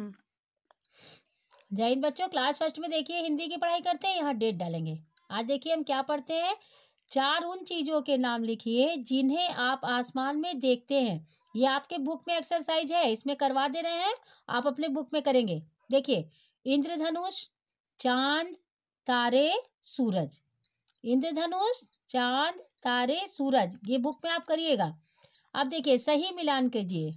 हम्म। जय हिंद बच्चों class first में देखिए हिंदी की पढ़ाई करते हैं यहाँ डेट डालेंगे आज देखिए हम क्या पढ़ते हैं चार उन चीज़ों के नाम लिखिए जिन्हें आप आसमान में देखते हैं ये आपके बुक में एक्सरसाइज है इसमें करवा दे रहे हैं आप अपने बुक में करेंगे देखिए इंद्रधनुष चांद तारे सूरज इंद्रधनुष चांद तारे सूरज ये बुक में आप करिएगा अब देखिए सही मिलान कीजिए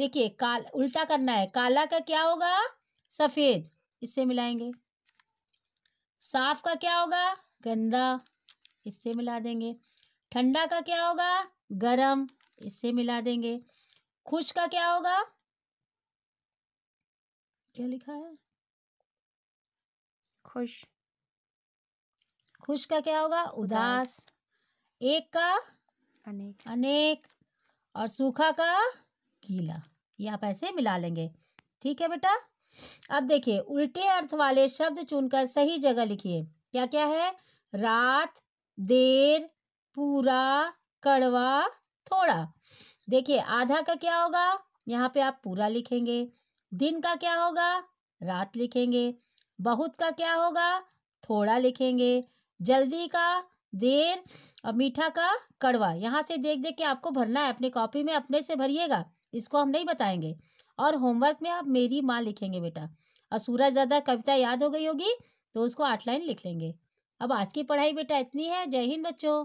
देखिए काल उल्टा करना है काला का क्या होगा सफ़ेद इससे मिलाएंगे साफ का क्या होगा गंदा इससे मिला देंगे ठंडा का क्या होगा गरम इससे मिला देंगे खुश का क्या होगा क्या लिखा है खुश खुश का क्या होगा उदास एक का अनेक अनेक और सूखा का गीला ये आप ऐसे मिला लेंगे ठीक है बेटा अब देखिए उल्टे अर्थ वाले शब्द चुनकर सही जगह लिखिए क्या क्या है रात देर पूरा कड़वा थोड़ा देखिए आधा का क्या होगा यहाँ पे आप पूरा लिखेंगे दिन का क्या होगा रात लिखेंगे बहुत का क्या होगा थोड़ा लिखेंगे जल्दी का देर और मीठा का कड़वा यहाँ से देख देख के आपको भरना है अपने कॉपी में अपने से भरिएगा इसको हम नहीं बताएंगे और होमवर्क में आप मेरी माँ लिखेंगे बेटा और सूरज दादा कविता याद हो गई होगी तो उसको आठ लाइन लिख लेंगे अब आज की पढ़ाई बेटा इतनी है जय हिंद बच्चों